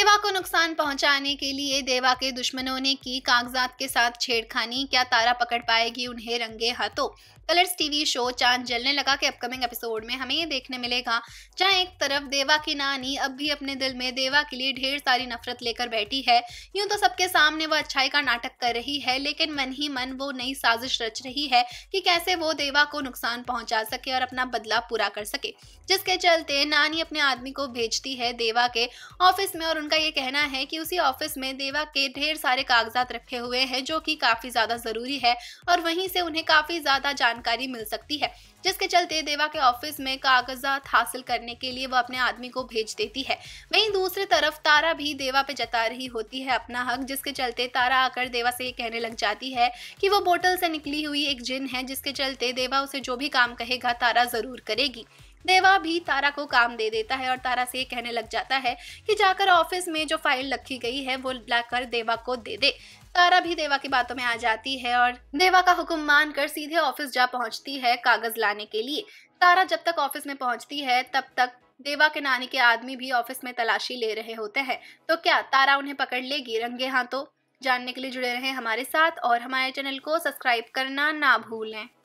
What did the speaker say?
देवा को नुकसान पहुंचाने के लिए देवा के दुश्मनों ने की कागजात के साथ छेड़खानी क्या तारा पकड़ पाएगी उन्हें रंगे हाथों कलर्स टीवी शो चांद जलने लगा के अपकमिंग एपिसोड में हमें ये देखने मिलेगा जहां एक तरफ देवा की नानी अब भी अपने दिल में देवा के लिए ढेर सारी नफरत लेकर बैठी है यूं तो सबके सामने वो अच्छाई का नाटक कर रही है लेकिन मन ही मन वो नई साजिश रच रही है कि कैसे वो देवा को नुकसान पहुंचा सके और अपना बदला पूरा कर सके जिसके चलते नानी अपने आदमी को भेजती है देवा के ऑफिस में और उनका ये कहना है कि उसी ऑफिस में देवा के ढेर सारे कागजात रखे हुए हैं जो कि काफी ज्यादा जरूरी है और वहीं से उन्हें काफी ज्यादा जानकारी मिल सकती है जिसके चलते देवा के ऑफिस में कागजात हासिल करने के लिए वो अपने आदमी को भेज देती है वहीं दूसरी तरफ तारा भी देवा पे जता रही होती है अपना हक जिसके चलते तारा आकर देवा से ये कहने लग जाती है कि वो बोतल से निकली हुई एक जिन है जिसके चलते देवा उसे जो भी काम कहेगा तारा जरूर करेगी देवा भी तारा को काम दे देता है और तारा से ये कहने लग जाता है कि जाकर ऑफिस में जो फाइल रखी गई है वो लाकर देवा को दे दे तारा भी देवा की बातों में आ जाती है और देवा का हुक्म मानकर सीधे ऑफिस जा पहुंचती है कागज लाने के लिए तारा जब तक ऑफिस में पहुंचती है तब तक देवा के नानी के आदमी भी ऑफिस में तलाशी ले रहे होते हैं तो क्या तारा उन्हें पकड़ लेगी रंगे हाथों जानने के लिए जुड़े रहें हमारे साथ और हमारे चैनल को सब्सक्राइब करना ना भूलें